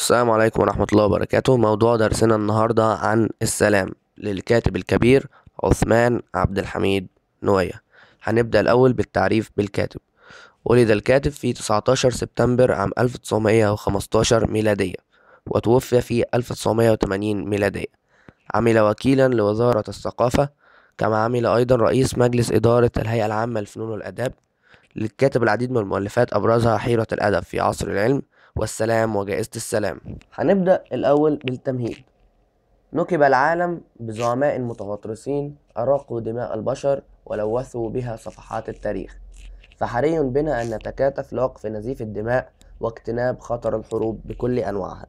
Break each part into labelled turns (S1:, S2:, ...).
S1: السلام عليكم ورحمة الله وبركاته موضوع درسنا النهاردة عن السلام للكاتب الكبير عثمان عبد الحميد نوية هنبدأ الأول بالتعريف بالكاتب ولد الكاتب في 19 سبتمبر عام 1915 ميلادية وتوفي في 1980 ميلادية عمل وكيلا لوزارة الثقافة كما عمل أيضا رئيس مجلس إدارة الهيئة العامة للفنون والآداب للكاتب العديد من المؤلفات أبرزها حيرة الأدب في عصر العلم والسلام وجائزة السلام هنبدأ الأول بالتمهيد نكب العالم بزعماء متغطرسين أراقوا دماء البشر ولوثوا بها صفحات التاريخ فحري بنا أن نتكاتف لوقف نزيف الدماء واجتناب خطر الحروب بكل أنواعها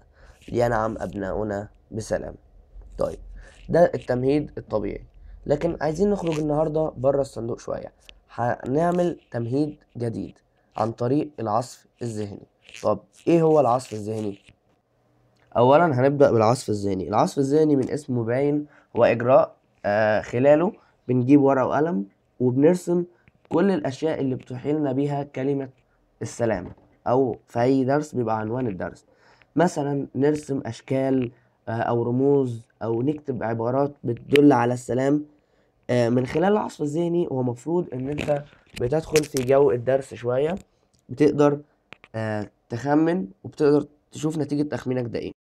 S1: لينعم أبناؤنا بسلام طيب ده التمهيد الطبيعي لكن عايزين نخرج النهاردة بره الصندوق شوية هنعمل تمهيد جديد عن طريق العصف الذهني طب ايه هو العصف الذهني اولا هنبدا بالعصف الذهني العصف الذهني من اسمه باين هو اجراء آه خلاله بنجيب ورقه وقلم وبنرسم كل الاشياء اللي بتحيلنا بيها كلمه السلام او في اي درس بيبقى عنوان الدرس مثلا نرسم اشكال آه، او رموز او نكتب عبارات بتدل على السلام آه، من خلال العصف الذهني هو مفروض ان انت بتدخل في جو الدرس شويه بتقدر آه، تخمن وبتقدر تشوف نتيجة تخمينك ده ايه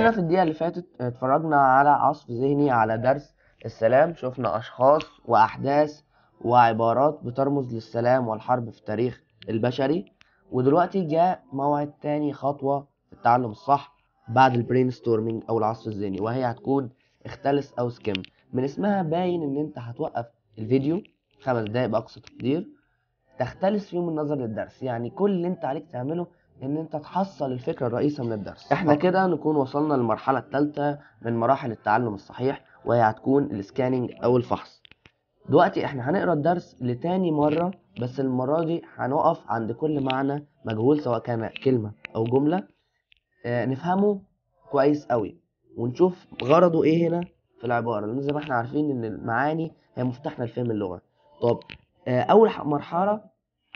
S1: كلنا في الدقيقة اللي فاتت اتفرجنا على عصف ذهني على درس السلام شفنا أشخاص وأحداث وعبارات بترمز للسلام والحرب في التاريخ البشري ودلوقتي جاء موعد تاني خطوة في التعلم الصح بعد البرين ستورمينج أو العصف الذهني وهي هتكون اختلس أو سكيم من اسمها باين إن أنت هتوقف الفيديو خمس دقايق بأقصى تقدير تختلس فيهم النظر للدرس يعني كل اللي أنت عليك تعمله ان انت تحصل الفكره الرئيسه من الدرس احنا كده نكون وصلنا للمرحله الثالثه من مراحل التعلم الصحيح وهي هتكون السكاننج او الفحص دلوقتي احنا هنقرا الدرس لتاني مره بس المره دي هنقف عند كل معنى مجهول سواء كان كلمه او جمله اه نفهمه كويس قوي ونشوف غرضه ايه هنا في العباره لان زي ما احنا عارفين ان المعاني هي مفتاحنا لفهم اللغه طب اه اول مرحله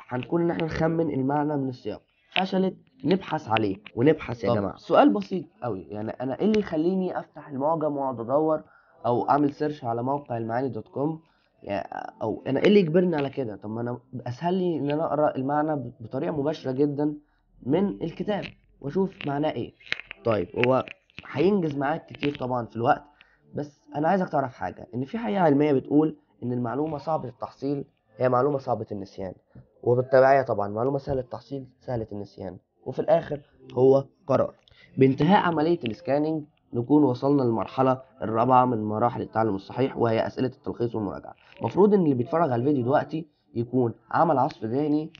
S1: هنكون ان احنا نخمن المعنى من السياق فشلت نبحث عليه ونبحث يا جماعه سؤال بسيط قوي يعني انا ايه اللي يخليني افتح المعجم واقعد ادور او اعمل سيرش على موقع المعاني دوت كوم يعني او انا ايه اللي يجبرني على كده طب ما انا اسهل لي ان انا اقرا المعنى بطريقه مباشره جدا من الكتاب واشوف معناه ايه طيب هو هينجز معاك كتير طبعا في الوقت بس انا عايزك تعرف حاجه ان في حقيقه علميه بتقول ان المعلومه صعبه التحصيل هي معلومه صعبه النسيان وبالتبعية طبعا معلومة سهلة التحصيل سهلة النسيان وفي الآخر هو قرار بانتهاء عملية السكاننج نكون وصلنا للمرحلة الرابعة من مراحل التعلم الصحيح وهي أسئلة التلخيص والمراجعة المفروض إن اللي بيتفرج على الفيديو دلوقتي يكون عمل عصف ذهني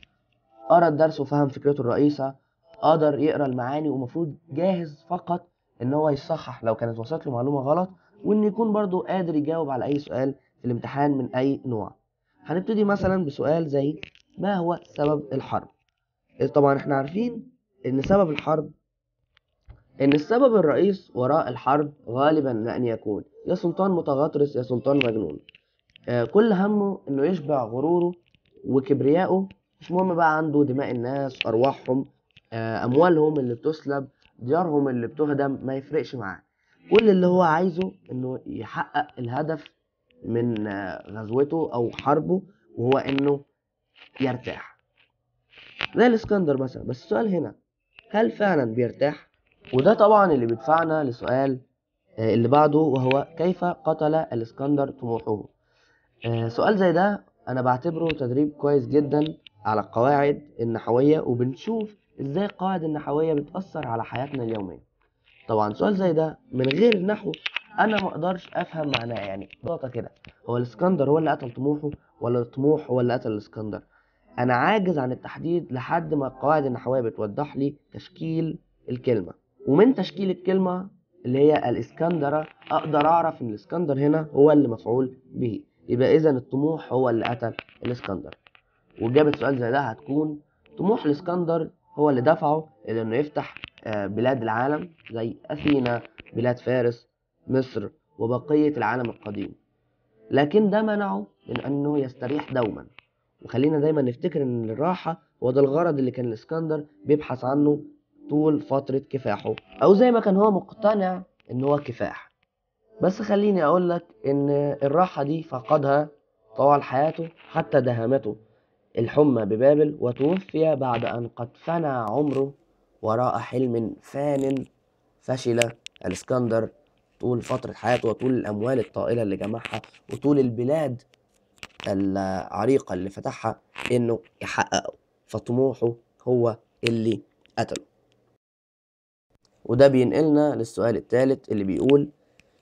S1: قرأ الدرس وفهم فكرته الرئيسة قدر يقرأ المعاني ومفروض جاهز فقط إن هو يصحح لو كانت وصلت له معلومة غلط وإن يكون برضه قادر يجاوب على أي سؤال في الامتحان من أي نوع هنبتدي مثلا بسؤال زي ما هو سبب الحرب إيه، طبعا احنا عارفين ان سبب الحرب ان السبب الرئيس وراء الحرب غالبا ما ان يكون يا سلطان متغطرس يا سلطان مجنون آه، كل همه انه يشبع غروره وكبريائه مش مهم بقى عنده دماء الناس ارواحهم آه، اموالهم اللي بتسلب ديارهم اللي بتهدم ما يفرقش معاه كل اللي هو عايزه انه يحقق الهدف من آه، غزوته او حربه وهو انه يرتاح زي الاسكندر مثلا بس السؤال هنا هل فعلا بيرتاح وده طبعا اللي بيدفعنا لسؤال آه، اللي بعده وهو كيف قتل الاسكندر طموحه آه، سؤال زي ده انا بعتبره تدريب كويس جدا على القواعد النحوية وبنشوف ازاي القواعد النحوية بتأثر على حياتنا اليومية طبعا سؤال زي ده من غير نحو انا ما اقدرش افهم معناه يعني ببساطة كده هو الاسكندر هو اللي قتل طموحه ولا الطموح هو اللي قتل الاسكندر انا عاجز عن التحديد لحد ما القواعد النحويه بتوضح لي تشكيل الكلمه ومن تشكيل الكلمه اللي هي الاسكندره اقدر اعرف ان الاسكندر هنا هو اللي مفعول به يبقى اذا الطموح هو اللي قتل الاسكندر وإجابة سؤال زي ده هتكون طموح الإسكندر هو اللي دفعه إلى إنه يفتح آه، بلاد العالم زي أثينا بلاد فارس مصر وبقية العالم القديم لكن ده منعه من أنه يستريح دوما وخلينا دايما نفتكر أن الراحة هو ده الغرض اللي كان الإسكندر بيبحث عنه طول فترة كفاحه أو زي ما كان هو مقتنع أن هو كفاح بس خليني أقول لك أن الراحة دي فقدها طوال حياته حتى دهمته الحمى ببابل وتوفي بعد أن قد فنى عمره وراء حلم فان فشل الإسكندر وطول فترة حياته وطول الأموال الطائلة اللي جمعها وطول البلاد العريقة اللي فتحها إنه يحققه فطموحه هو اللي قتله وده بينقلنا للسؤال الثالث اللي بيقول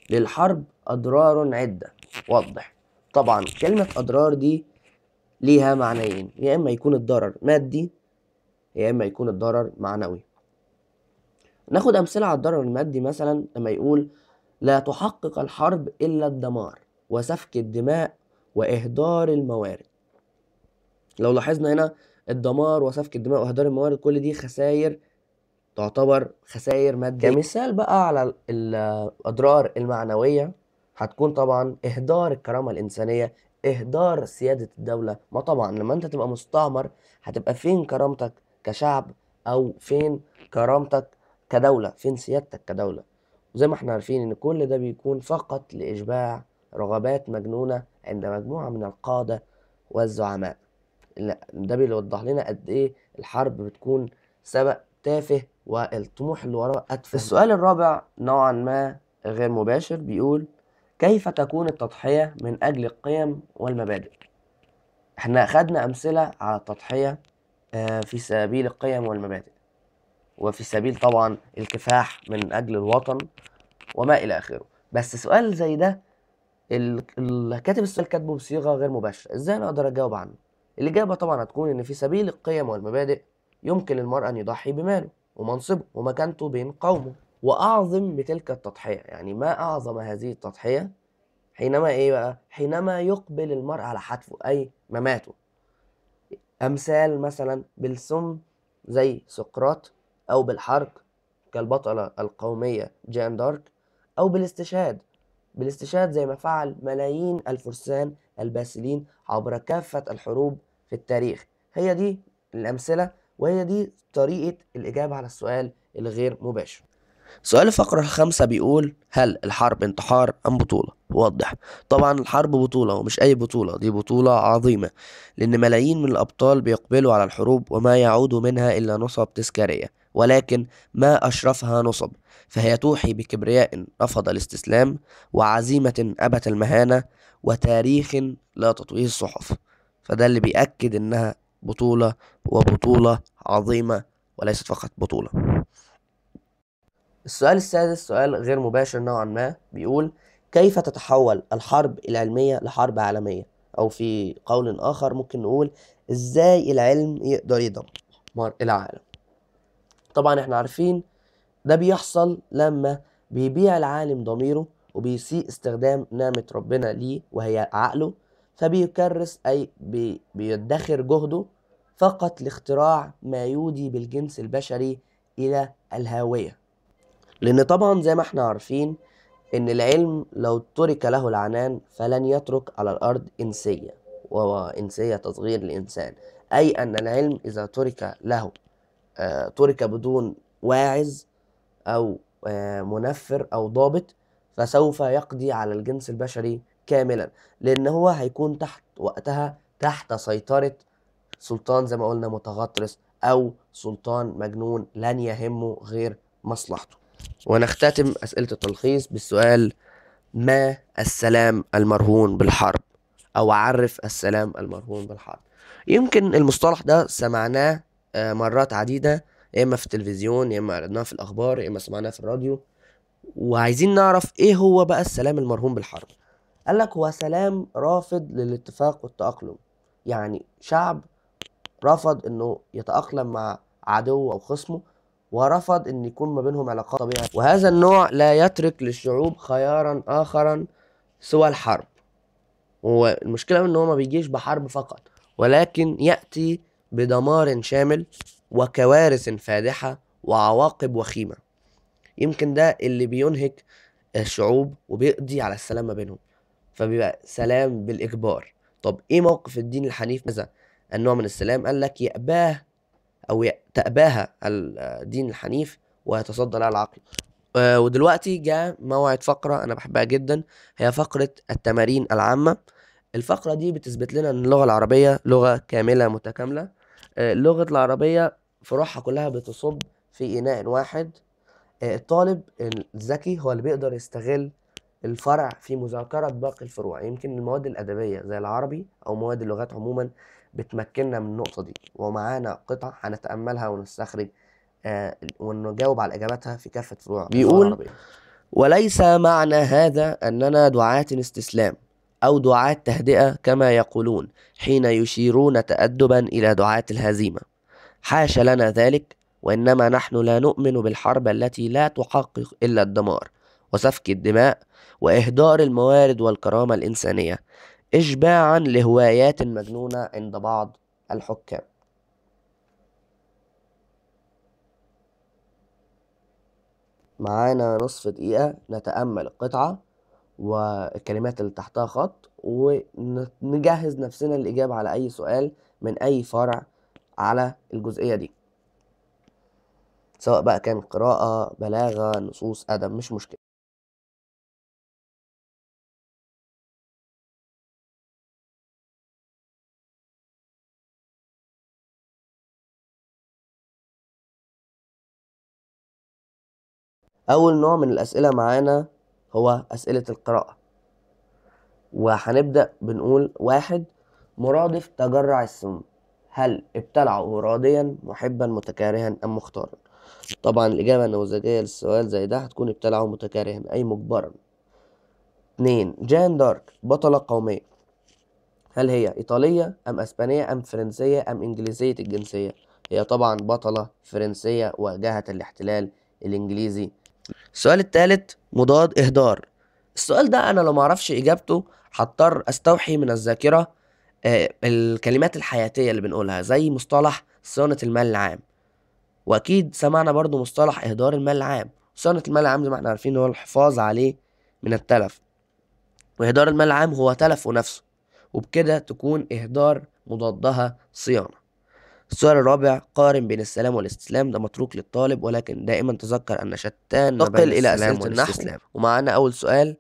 S1: للحرب أضرار عدة وضح طبعا كلمة أضرار دي ليها معنيين يا إما يكون الضرر مادي يا إما يكون الضرر معنوي ناخد أمثلة على الضرر المادي مثلا لما يقول لا تحقق الحرب إلا الدمار وسفك الدماء وإهدار الموارد لو لاحظنا هنا الدمار وسفك الدماء وإهدار الموارد كل دي خسائر تعتبر خسائر مادية كمثال بقى على الأضرار المعنوية هتكون طبعا إهدار الكرامة الإنسانية إهدار سيادة الدولة ما طبعا لما أنت تبقى مستعمر هتبقى فين كرامتك كشعب أو فين كرامتك كدولة فين سيادتك كدولة وزي ما احنا عارفين ان كل ده بيكون فقط لإشباع رغبات مجنونة عند مجموعة من القادة والزعماء ده بيوضح لنا قد ايه الحرب بتكون سبق تافه والطموح اللي وراه أتفه السؤال الرابع نوعا ما غير مباشر بيقول كيف تكون التضحية من أجل القيم والمبادئ احنا أخدنا أمثلة على التضحية آه، في سبيل القيم والمبادئ وفي سبيل طبعا الكفاح من أجل الوطن وما إلى آخره بس سؤال زي ده اللي كاتب السؤال كاتبه بصيغة غير مباشرة إزاي أنا أقدر أجاوب عنه الإجابة طبعا هتكون إن في سبيل القيم والمبادئ يمكن للمرء أن يضحي بماله ومنصبه ومكانته بين قومه وأعظم بتلك التضحية يعني ما أعظم هذه التضحية حينما إيه بقى حينما يقبل المرء على حتفه أي مماته أمثال مثلا بالسم زي سقراط أو بالحرق كالبطلة القومية جان دارك أو بالاستشهاد بالاستشهاد زي ما فعل ملايين الفرسان الباسلين عبر كافة الحروب في التاريخ هي دي الأمثلة وهي دي طريقة الإجابة على السؤال الغير مباشر سؤال الفقرة الخامسة بيقول هل الحرب انتحار أم بطولة؟ وضح طبعا الحرب بطولة ومش أي بطولة دي بطولة عظيمة لأن ملايين من الأبطال بيقبلوا على الحروب وما يعود منها إلا نصب تذكارية ولكن ما أشرفها نصب فهي توحي بكبرياء رفض الاستسلام وعزيمة أبت المهانة وتاريخ لا تطويه الصحف فده اللي بيأكد إنها بطولة وبطولة عظيمة وليست فقط بطولة السؤال السادس سؤال غير مباشر نوعا ما بيقول كيف تتحول الحرب العلمية لحرب عالمية أو في قول آخر ممكن نقول إزاي العلم يقدر يدمر العالم طبعا احنا عارفين ده بيحصل لما بيبيع العالم ضميره وبيسيء استخدام نعمة ربنا ليه وهي عقله فبيكرس أي بي بيدخر جهده فقط لاختراع ما يودي بالجنس البشري إلى الهاوية لأن طبعا زي ما احنا عارفين إن العلم لو ترك له العنان فلن يترك على الأرض إنسية وإنسية تصغير لإنسان أي أن العلم إذا ترك له آه، ترك بدون واعز أو آه، منفر أو ضابط فسوف يقضي على الجنس البشري كاملا لأن هو هيكون تحت وقتها تحت سيطرة سلطان زي ما قلنا متغطرس أو سلطان مجنون لن يهمه غير مصلحته ونختتم أسئلة التلخيص بالسؤال ما السلام المرهون بالحرب أو عرف السلام المرهون بالحرب يمكن المصطلح ده سمعناه آه، مرات عديدة يا إما في التلفزيون يا إما قرأناه في الأخبار يا إما سمعناه في الراديو وعايزين نعرف إيه هو بقى السلام المرهون بالحرب قال لك هو سلام رافض للاتفاق والتأقلم يعني شعب رفض إنه يتأقلم مع عدو أو خصمه ورفض أن يكون ما بينهم علاقات طبيعية وهذا النوع لا يترك للشعوب خيارا آخرا سوى الحرب والمشكلة ان هو ما بيجيش بحرب فقط ولكن يأتي بدمار شامل وكوارث فادحة وعواقب وخيمة يمكن ده اللي بينهك الشعوب وبيقضي على السلام ما بينهم فبيبقى سلام بالإجبار طب إيه موقف الدين الحنيف ماذا النوع من السلام قال لك يأباه او تأباها الدين الحنيف ويتصدى لها العقل آه، ودلوقتي جاء موعد فقرة أنا بحبها جدا هي فقرة التمارين العامة الفقرة دي بتثبت لنا إن اللغة العربية لغة كاملة متكاملة آه، لغة العربية فروعها كلها بتصب في إناء واحد آه، الطالب الذكي هو اللي بيقدر يستغل الفرع في مذاكرة باقي الفروع يمكن المواد الأدبية زي العربي أو مواد اللغات عموما بتمكننا من النقطة دي ومعانا قطعة هنتأملها ونستخرج آه ونجاوب على إجاباتها في كافة فروع بيقول وليس معنى هذا أننا دعاة استسلام أو دعاة تهدئة كما يقولون حين يشيرون تأدبا إلى دعاة الهزيمة حاش لنا ذلك وإنما نحن لا نؤمن بالحرب التي لا تحقق إلا الدمار وسفك الدماء وإهدار الموارد والكرامة الإنسانية إشباعا لهوايات مجنونة عند بعض الحكام معانا نصف دقيقة نتأمل القطعة والكلمات اللي تحتها خط ونجهز نفسنا للإجابة على أي سؤال من أي فرع على الجزئية دي سواء بقى كان قراءة بلاغة نصوص أدب مش مشكلة أول نوع من الأسئلة معانا هو أسئلة القراءة وهنبدأ بنقول واحد مرادف تجرع السم هل ابتلعه راضيا محبا متكارها أم مختارا طبعا الإجابة النموذجية للسؤال زي ده هتكون ابتلعه متكارها أي مجبرا اتنين جان دارك بطلة قومية هل هي إيطالية أم أسبانية أم فرنسية أم إنجليزية الجنسية هي طبعا بطلة فرنسية واجهت الاحتلال الإنجليزي السؤال الثالث مضاد إهدار السؤال ده أنا لو معرفش إجابته هضطر أستوحي من الذاكرة آه، الكلمات الحياتية اللي بنقولها زي مصطلح صيانة المال العام وأكيد سمعنا برضو مصطلح إهدار المال العام صيانة المال العام زي ما احنا عارفين هو الحفاظ عليه من التلف وإهدار المال العام هو تلفه نفسه وبكده تكون إهدار مضادها صيانة السؤال الرابع قارن بين السلام والاستسلام ده متروك للطالب ولكن دائما تذكر أن شتان تقل إلى أسئلة النحو ومعانا أول سؤال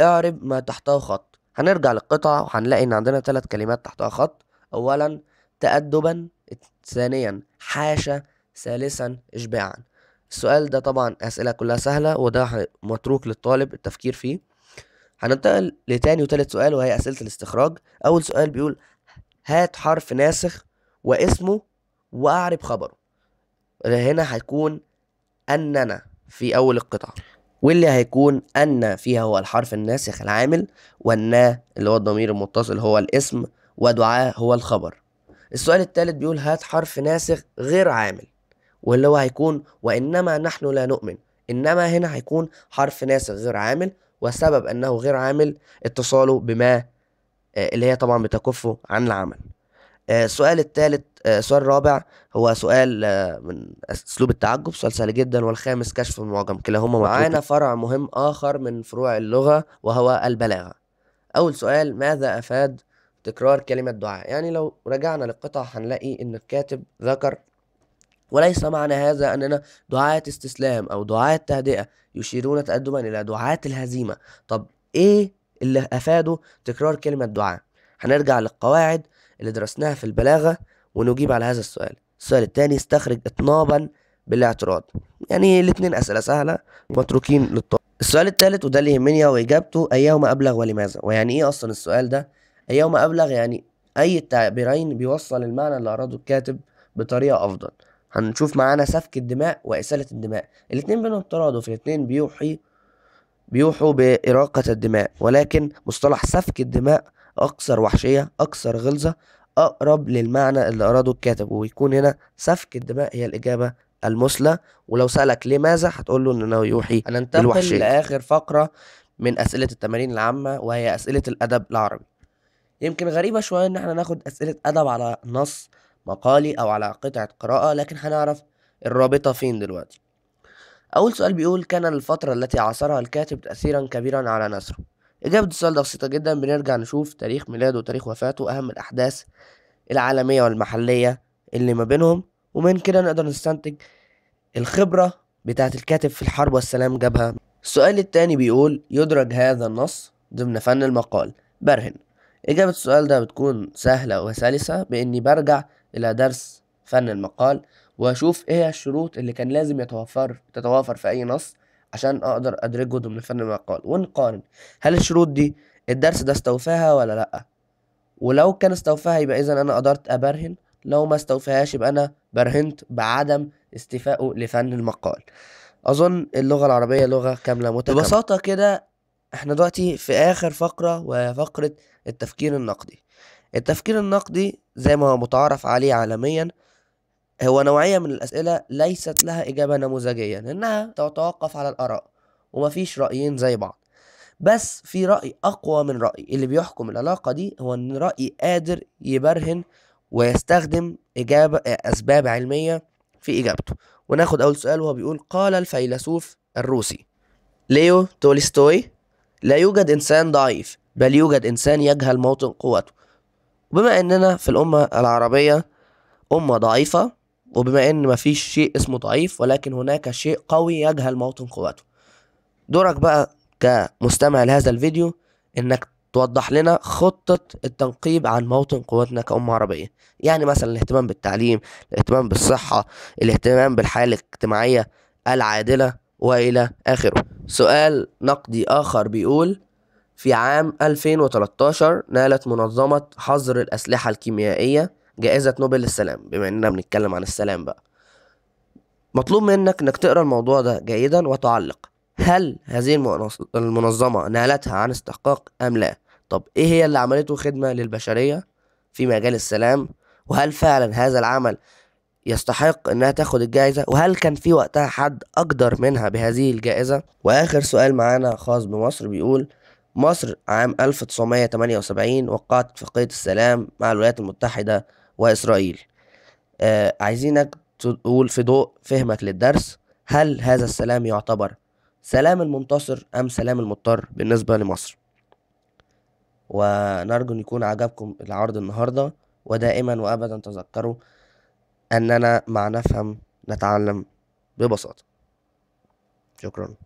S1: اعرب ما تحته خط هنرجع للقطعة وهنلاقي إن عندنا ثلاث كلمات تحتها خط أولا تأدبا ثانيا حاشا ثالثا إشباعا السؤال ده طبعا أسئلة كلها سهلة وده متروك للطالب التفكير فيه هننتقل لتاني وتالت سؤال وهي أسئلة الاستخراج أول سؤال بيقول هات حرف ناسخ واسمه وأعرب خبره هنا هيكون أننا في أول القطعة واللي هيكون أن فيها هو الحرف الناسخ العامل والنا اللي هو الضمير المتصل هو الاسم ودعاء هو الخبر السؤال الثالث بيقول هات حرف ناسخ غير عامل واللي هو هيكون وإنما نحن لا نؤمن إنما هنا هيكون حرف ناسخ غير عامل وسبب أنه غير عامل اتصاله بما آه، اللي هي طبعا بتكفه عن العمل آه، السؤال الثالث السؤال آه، الرابع هو سؤال آه، من اسلوب التعجب سؤال سهل جدا والخامس كشف المعجم كلاهما معانا فرع مهم اخر من فروع اللغه وهو البلاغه اول سؤال ماذا افاد تكرار كلمه دعاء يعني لو رجعنا للقطع هنلاقي ان الكاتب ذكر وليس معنى هذا أننا دعاة استسلام أو دعاة تهدئة يشيرون تقدما إلى دعاة الهزيمة طب إيه اللي أفاده تكرار كلمة دعاء هنرجع للقواعد اللي درسناها في البلاغة ونجيب على هذا السؤال السؤال الثاني استخرج اطنابا بالاعتراض يعني الاثنين أسئلة سهلة متروكين للطالب السؤال الثالث وده اللي يهمني هو إجابته أيهما أبلغ ولماذا ويعني إيه أصلا السؤال ده أيهما أبلغ يعني أي التعبيرين بيوصل المعنى اللي أراده الكاتب بطريقة أفضل هنشوف معانا سفك الدماء وإسالة الدماء الاتنين بينهم ترادف الاتنين بيوحي بيوحوا بإراقة الدماء ولكن مصطلح سفك الدماء أكثر وحشية أكثر غلظة أقرب للمعنى اللي أراده الكاتب ويكون هنا سفك الدماء هي الإجابة المثلى ولو سألك لماذا هتقول له إنه يوحي هننتقل لآخر فقرة من أسئلة التمارين العامة وهي أسئلة الأدب العربي يمكن غريبة شوية إن احنا ناخد أسئلة أدب على نص مقالي أو على قطعة قراءة لكن هنعرف الرابطة فين دلوقتي أول سؤال بيقول كان الفترة التي عاصرها الكاتب تأثيرا كبيرا على نثره إجابة السؤال ده بسيطة جدا بنرجع نشوف تاريخ ميلاده وتاريخ وفاته وأهم الأحداث العالمية والمحلية اللي ما بينهم ومن كده نقدر نستنتج الخبرة بتاعة الكاتب في الحرب والسلام جابها السؤال التاني بيقول يدرج هذا النص ضمن فن المقال برهن إجابة السؤال ده بتكون سهلة وسلسة بإني برجع إلى درس فن المقال وأشوف إيه الشروط اللي كان لازم يتوفر تتوافر في أي نص عشان اقدر ادرجه ضمن فن ما ونقارن هل الشروط دي الدرس ده استوفاها ولا لا ولو كان استوفاها يبقى اذا انا قدرت ابرهن لو ما استوفاهاش يبقى انا برهنت بعدم استيفائه لفن المقال اظن اللغه العربيه لغه كامله متكامله ببساطه كده احنا دلوقتي في اخر فقره وهي فقره التفكير النقدي التفكير النقدي زي ما هو متعارف عليه عالميا هو نوعية من الأسئلة ليست لها إجابة نموذجية لأنها تتوقف على الآراء ومفيش رأيين زي بعض بس في رأي أقوى من رأي اللي بيحكم العلاقة دي هو إن رأي قادر يبرهن ويستخدم إجابة أسباب علمية في إجابته وناخد أول سؤال وهو بيقول قال الفيلسوف الروسي ليو تولستوي لا يوجد إنسان ضعيف بل يوجد إنسان يجهل موطن قوته بما أننا في الأمة العربية أمة ضعيفة وبما ان مفيش شيء اسمه ضعيف ولكن هناك شيء قوي يجهل موطن قوته دورك بقى كمستمع لهذا الفيديو انك توضح لنا خطة التنقيب عن موطن قوتنا كأمة عربية يعني مثلا الاهتمام بالتعليم الاهتمام بالصحة الاهتمام بالحياة الاجتماعية العادلة وإلى آخره سؤال نقدي آخر بيقول في عام 2013 نالت منظمة حظر الأسلحة الكيميائية جائزة نوبل للسلام بما اننا بنتكلم عن السلام بقى مطلوب منك انك تقرا الموضوع ده جيدا وتعلق هل هذه المنظمة نالتها عن استحقاق ام لا طب ايه هي اللي عملته خدمة للبشرية في مجال السلام وهل فعلا هذا العمل يستحق انها تاخد الجائزة وهل كان في وقتها حد اقدر منها بهذه الجائزة واخر سؤال معانا خاص بمصر بيقول مصر عام 1978 وقعت اتفاقية السلام مع الولايات المتحدة وإسرائيل آه عايزينك تقول في ضوء فهمك للدرس هل هذا السلام يعتبر سلام المنتصر أم سلام المضطر بالنسبة لمصر ونرجو أن يكون عجبكم العرض النهاردة ودائما وأبدا تذكروا أننا مع نفهم نتعلم ببساطة شكرا